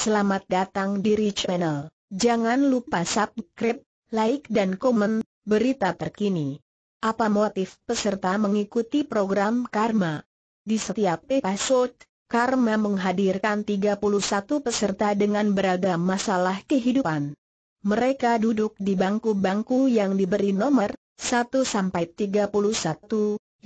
Selamat datang di Rich Channel. Jangan lupa subscribe, like dan komen, berita terkini. Apa motif peserta mengikuti program Karma? Di setiap episode, Karma menghadirkan 31 peserta dengan beragam masalah kehidupan. Mereka duduk di bangku-bangku yang diberi nomor 1 sampai 31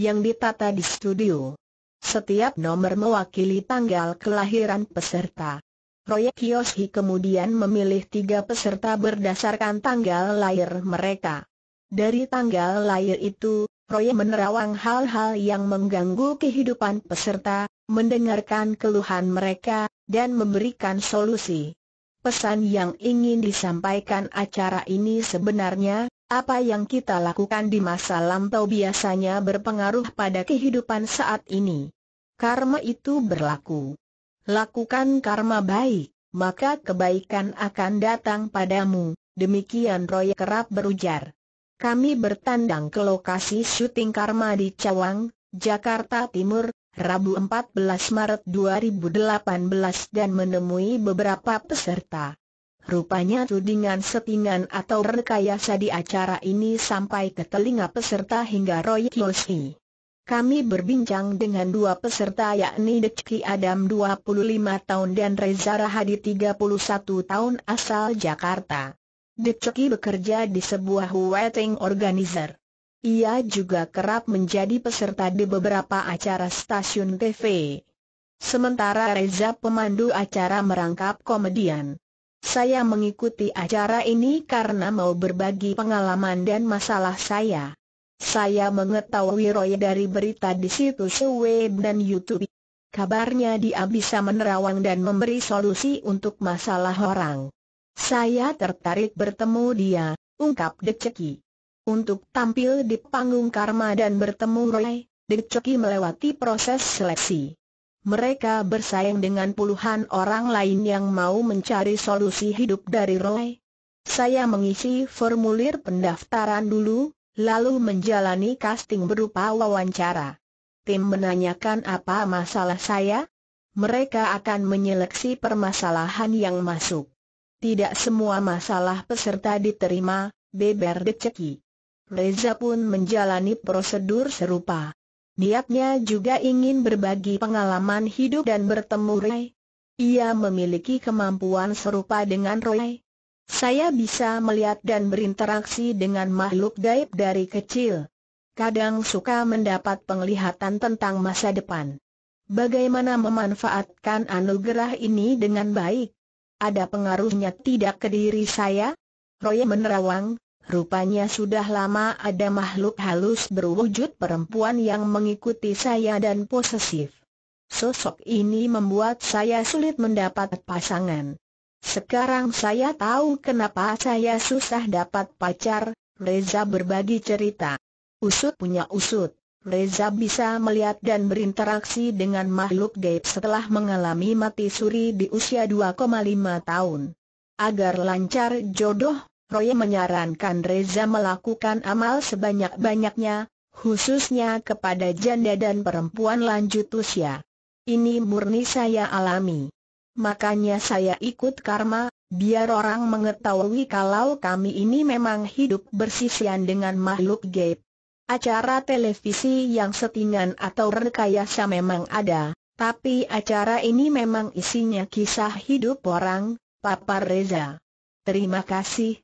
yang ditata di studio. Setiap nomor mewakili tanggal kelahiran peserta. Proyek Yoshi kemudian memilih tiga peserta berdasarkan tanggal lahir mereka. Dari tanggal lahir itu, Proyek menerawang hal-hal yang mengganggu kehidupan peserta, mendengarkan keluhan mereka, dan memberikan solusi. Pesan yang ingin disampaikan acara ini sebenarnya, apa yang kita lakukan di masa lampau biasanya berpengaruh pada kehidupan saat ini. Karma itu berlaku. Lakukan karma baik, maka kebaikan akan datang padamu, demikian Roy kerap berujar. Kami bertandang ke lokasi syuting karma di Cawang, Jakarta Timur, Rabu 14 Maret 2018 dan menemui beberapa peserta. Rupanya tudingan setingan atau rekayasa di acara ini sampai ke telinga peserta hingga Roy Kiyoshi. Kami berbincang dengan dua peserta yakni Deki Adam 25 tahun dan Reza Rahadi 31 tahun asal Jakarta. Deki bekerja di sebuah wedding organizer. Ia juga kerap menjadi peserta di beberapa acara stasiun TV. Sementara Reza pemandu acara merangkap komedian. Saya mengikuti acara ini karena mau berbagi pengalaman dan masalah saya. Saya mengetahui Roy dari berita di situs web dan YouTube. Kabarnya dia bisa menerawang dan memberi solusi untuk masalah orang. Saya tertarik bertemu dia, ungkap Deceki. Untuk tampil di panggung Karma dan bertemu Roy, Deceki melewati proses seleksi. Mereka bersaing dengan puluhan orang lain yang mau mencari solusi hidup dari Roy. Saya mengisi formulir pendaftaran dulu, lalu menjalani casting berupa wawancara. Tim menanyakan apa masalah saya? Mereka akan menyeleksi permasalahan yang masuk. Tidak semua masalah peserta diterima, beber deceki. Reza pun menjalani prosedur serupa. Niatnya juga ingin berbagi pengalaman hidup dan bertemu Roy. Ia memiliki kemampuan serupa dengan Roy. Saya bisa melihat dan berinteraksi dengan makhluk gaib dari kecil. Kadang suka mendapat penglihatan tentang masa depan. Bagaimana memanfaatkan anugerah ini dengan baik? Ada pengaruhnya tidak ke diri saya? Roy menerawang, rupanya sudah lama ada makhluk halus berwujud perempuan yang mengikuti saya dan posesif. Sosok ini membuat saya sulit mendapat pasangan. Sekarang saya tahu kenapa saya susah dapat pacar, Reza berbagi cerita. Usut punya usut, Reza bisa melihat dan berinteraksi dengan makhluk gaib setelah mengalami mati suri di usia 2,5 tahun. Agar lancar jodoh, Roy menyarankan Reza melakukan amal sebanyak-banyaknya, khususnya kepada janda dan perempuan lanjut usia. Ini murni saya alami. Makanya saya ikut karma, biar orang mengetahui kalau kami ini memang hidup bersisian dengan makhluk gaib. Acara televisi yang settingan atau rekayasa memang ada, tapi acara ini memang isinya kisah hidup orang, Papa Reza. Terima kasih,